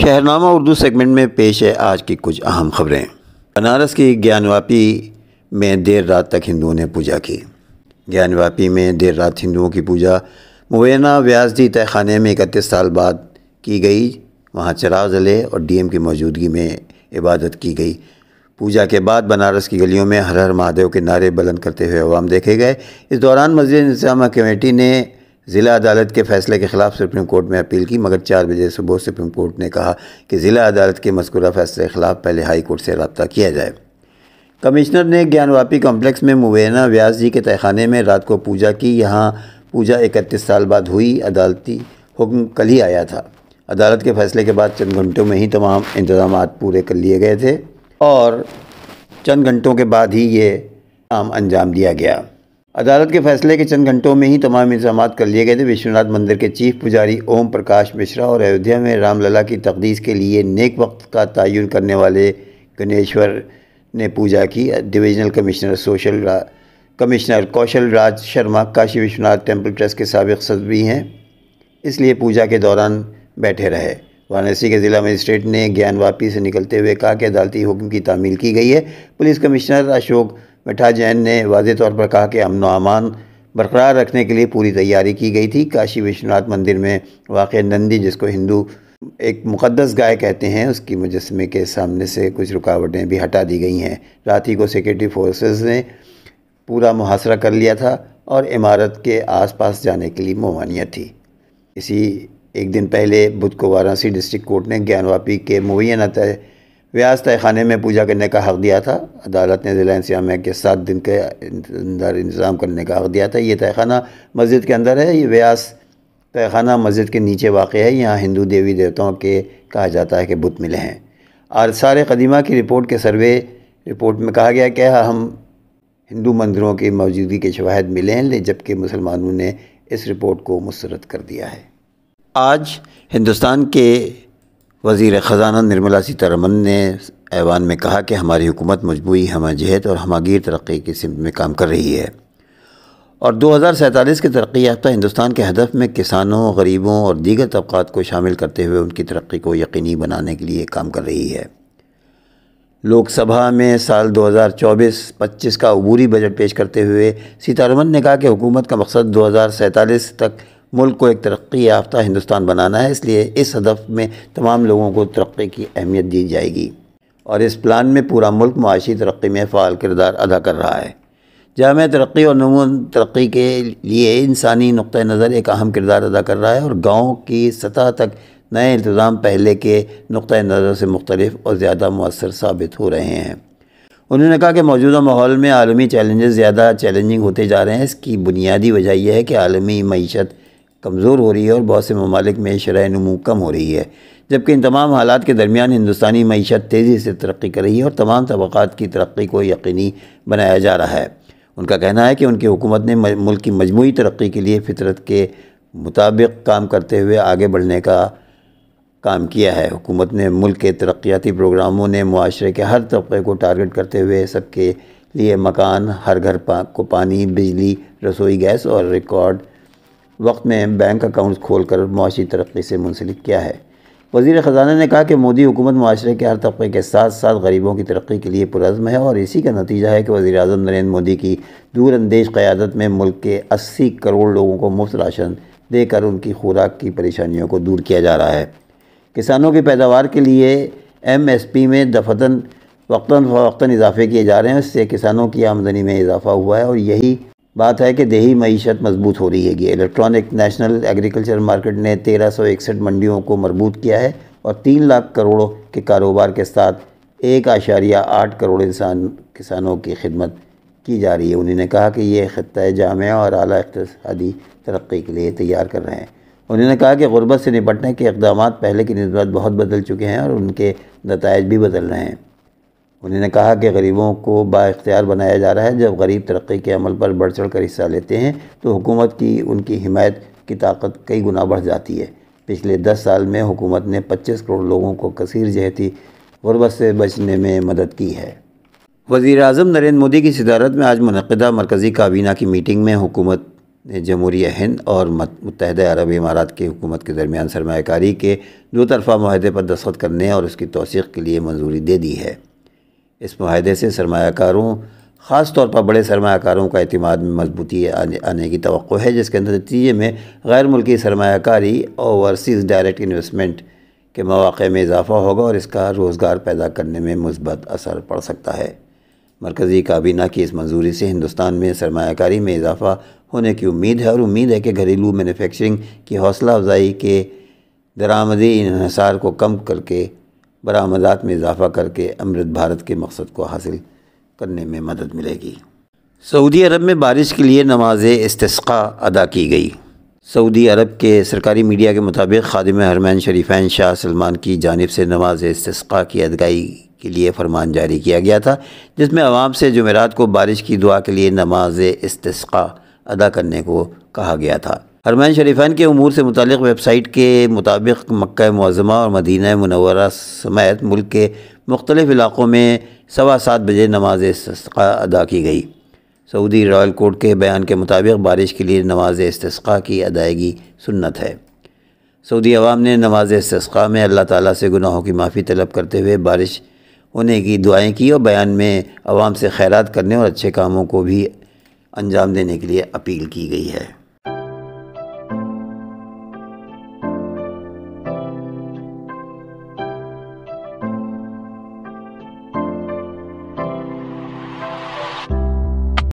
شہرنامہ Urdu segment میں پیش ہے آج کی کچھ اہم خبریں بنارس کی گیان واپی میں دیر رات تک ہندوؤں نے پوجا کی گیان واپی میں دیر رات ہندوؤں کی پوجا مبینہ ویازدی تہ خانے میں اکتیس سال بعد کی گئی وہاں چراغ زلے اور ڈی ایم کی موجودگی میں عبادت کی گئی پوجا کے بعد بنارس کی گلیوں میں ہر ہر مہادیو کے نعرے بلند کرتے ہوئے عوام دیکھے گئے اس دوران مسجد انتظامہ کمیٹی نے ضلع عدالت کے فیصلے کے خلاف سپریم کورٹ میں اپیل کی مگر چار بجے صبح سپریم کورٹ نے کہا کہ ضلع عدالت کے مذکورہ فیصلے کے خلاف پہلے ہائی کورٹ سے رابطہ کیا جائے کمشنر نے گیان واپی کمپلیکس میں مبینہ ویاس جی کے تہخانے میں رات کو پوجا کی یہاں پوجا اکتیس سال بعد ہوئی عدالتی حکم کل ہی آیا تھا عدالت کے فیصلے کے بعد چند گھنٹوں میں ہی تمام انتظامات پورے کر لیے گئے تھے اور چند گھنٹوں کے بعد ہی یہ عام انجام دیا گیا عدالت کے فیصلے کے چند گھنٹوں میں ہی تمام انتظامات کر لیے گئے تھے وشو ناتھ مندر کے چیف پجاری اوم پرکاش مشرا اور ایودھیا میں رام للا کی تقدیس کے لیے نیک وقت کا تعین کرنے والے گنیشور نے پوجا کی ڈویژنل کمشنر سوشل را... commissioner Kaushal Raj Sharma Kashi Vishwanath temple trust کے سابق صدر بھی ہیں اس لیے پوجا کے دوران بیٹھے رہے وارانسی کے ضلع مجسٹریٹ نے گیان واپی سے نکلتے ہوئے کہا کہ عدالتی حکم کی تعمیل کی گئی ہے پولیس کمشنر اشوک مٹھا جین نے واضح طور پر کہا کہ امن و امان برقرار رکھنے کے لیے پوری تیاری کی گئی تھی کاشی وشنات مندر میں واقع نندی جس کو ہندو ایک مقدس گائے کہتے ہیں اس کی مجسمے کے سامنے سے کچھ رکاوٹیں بھی ہٹا دی گئی ہیں ہی کو سیکورٹی فورسز نے پورا محاصرہ کر لیا تھا اور عمارت کے آس پاس جانے کے لیے ممانعت تھی اسی ایک دن پہلے بدھ کو وارانسی ڈسٹرک کورٹ نے گیان واپی کے مبینہ طے ویاس طہ خانے میں پوجا کرنے کا حق دیا تھا عدالت نے ضلع انسیام میں کے سات دن کے اندر انتظام کرنے کا حق دیا تھا یہ طہ خانہ مسجد کے اندر ہے یہ ویاس طہ خانہ مسجد کے نیچے واقع ہے یہاں ہندو دیوی دیوتاؤں کے کہا جاتا ہے کہ بت ملے ہیں اور سارے قدیمہ کی رپورٹ کے سروے رپورٹ میں کہا گیا کہ ہاں، ہم ہندو مندروں کی موجودگی کے شواہد ملے ہیں جبکہ مسلمانوں نے اس رپورٹ کو مسترد کر دیا ہے آج ہندوستان کے وزیر خزانہ نرملا سیتارمن نے ایوان میں کہا کہ ہماری حکومت مجبوعی ہمہ جہت اور ہمہ گیر ترقی کی سمت میں کام کر رہی ہے اور دو ہزار سینتالیس کے ترقی یافتہ ہندوستان کے ہدف میں کسانوں غریبوں اور دیگر طبقات کو شامل کرتے ہوئے ان کی ترقی کو یقینی بنانے کے لیے کام کر رہی ہے لوک سبھا میں سال دو ہزار چوبیس پچیس کا عبوری بجٹ پیش کرتے ہوئے سیتارمن نے کہا کہ حکومت کا مقصد دو ہزار سینتالیس تک ملک کو ایک ترقی یافتہ ہندوستان بنانا ہے اس لیے اس ہدف میں تمام لوگوں کو ترقی کی اہمیت دی جائے گی اور اس پلان میں پورا ملک معاشی ترقی میں فعال کردار ادا کر رہا ہے جامعہ ترقی اور نمون ترقی کے لیے انسانی نقطہ نظر ایک اہم کردار ادا کر رہا ہے اور گاؤں کی سطح تک نئے انتظام پہلے کے نقطہ نظر سے مختلف اور زیادہ مؤثر ثابت ہو رہے ہیں انہوں نے کہا کہ موجودہ ماحول میں عالمی چیلنجز زیادہ چیلنجنگ ہوتے جا رہے ہیں اس کی بنیادی وجہ یہ ہے کہ عالمی معیشت کمزور ہو رہی ہے اور بہت سے ممالک میں شرح نمو کم ہو رہی ہے جبکہ ان تمام حالات کے درمیان ہندوستانی معیشت تیزی سے ترقی کر رہی ہے اور تمام طبقات کی ترقی کو یقینی بنایا جا رہا ہے ان کا کہنا ہے کہ ان کی حکومت نے ملک کی مجموعی ترقی کے لیے فطرت کے مطابق کام کرتے ہوئے آگے بڑھنے کا کام کیا ہے حکومت نے ملک کے ترقیاتی پروگراموں نے معاشرے کے ہر طبقے کو ٹارگٹ کرتے ہوئے سب کے لیے مکان ہر گھر پا کو پانی بجلی رسوئی گیس اور ریکارڈ وقت میں بینک اکاؤنٹس کھول کر معاشی ترقی سے منسلک کیا ہے وزیر خزانہ نے کہا کہ مودی حکومت معاشرے کے ہر طبقے کے ساتھ ساتھ غریبوں کی ترقی کے لیے پرعزم ہے اور اسی کا نتیجہ ہے کہ وزیر اعظم نریندر مودی کی دور اندیش قیادت میں ملک کے اسی کروڑ لوگوں کو مفت راشن دے کر ان کی خوراک کی پریشانیوں کو دور کیا جا رہا ہے کسانوں کی پیداوار کے لیے ایم ایس پی میں دفتن وقتاً فوقتاً اضافے کیے جا رہے ہیں اس سے کسانوں کی آمدنی میں اضافہ ہوا ہے اور یہی بات ہے کہ دیہی معیشت مضبوط ہو رہی ہے گی الیکٹرانک نیشنل ایگریکلچر مارکیٹ نے تیرہ سو اکسٹھ منڈیوں کو مربوط کیا ہے اور تین لاکھ کروڑوں کے کاروبار کے ساتھ ایک آشاریہ آٹھ کروڑ انسان کسانوں کی خدمت کی جا رہی ہے انہوں نے کہا کہ یہ خطہ جامعہ اور اعلیٰ اقتصادی ترقی کے لیے تیار کر رہے ہیں انہوں نے کہا کہ غربت سے نپٹنے کے اقدامات پہلے کی نظرات بہت بدل چکے ہیں اور ان کے نتائج بھی بدل رہے ہیں انہوں نے کہا کہ غریبوں کو با اختیار بنایا جا رہا ہے جب غریب ترقی کے عمل پر بڑھ چڑھ کر حصہ لیتے ہیں تو حکومت کی ان کی حمایت کی طاقت کئی گنا بڑھ جاتی ہے پچھلے دس سال میں حکومت نے پچیس کروڑ لوگوں کو کثیر جہتی غربت سے بچنے میں مدد کی ہے وزیر اعظم نریندر مودی کی صدارت میں آج منعقدہ مرکزی کابینہ کی میٹنگ میں حکومت نے جمہوری ہند اور متحدہ عرب امارات کی حکومت کے درمیان سرمایہ کاری کے دو طرفہ معاہدے پر دستخط کرنے اور اس کی توثیق کے لیے منظوری دے دی ہے اس معاہدے سے سرمایہ کاروں خاص طور پر بڑے سرمایہ کاروں کا اعتماد میں مضبوطی آنے آنے کی توقع ہے جس کے نتیجے میں غیر ملکی سرمایہ کاری اوورسیز ڈائریکٹ انویسٹمنٹ کے مواقع میں اضافہ ہوگا اور اس کا روزگار پیدا کرنے میں مثبت اثر پڑ سکتا ہے مرکزی کابینہ کی اس منظوری سے ہندوستان میں سرمایہ کاری میں اضافہ ہونے کی امید ہے اور امید ہے کہ گھریلو مینوفیکچرنگ کی حوصلہ افزائی کے درآمدی انحصار کو کم کر کے برآمدات میں اضافہ کر کے امرت بھارت کے مقصد کو حاصل کرنے میں مدد ملے گی سعودی عرب میں بارش کے لیے نماز استسقاء ادا کی گئی سعودی عرب کے سرکاری میڈیا کے مطابق خادم حرمین شریفین شاہ سلمان کی جانب سے نماز استسقاء کی ادگائی کے لیے فرمان جاری کیا گیا تھا جس میں عوام سے جمعرات کو بارش کی دعا کے لیے نماز استسقاء ادا کرنے کو کہا گیا تھا حرمین شریفین کے امور سے متعلق ویب سائٹ کے مطابق مکہ معظمہ اور مدینہ منورہ سمیت ملک کے مختلف علاقوں میں سوا سات بجے نماز استسقہ ادا کی گئی سعودی رائل کورٹ کے بیان کے مطابق بارش کے لیے نماز استسقہ کی ادائیگی سنت ہے سعودی عوام نے نماز استسقہ میں اللہ تعالیٰ سے گناہوں کی معافی طلب کرتے ہوئے بارش ہونے کی دعائیں کی اور بیان میں عوام سے خیرات کرنے اور اچھے کاموں کو بھی انجام دینے کے لیے اپیل کی گئی ہے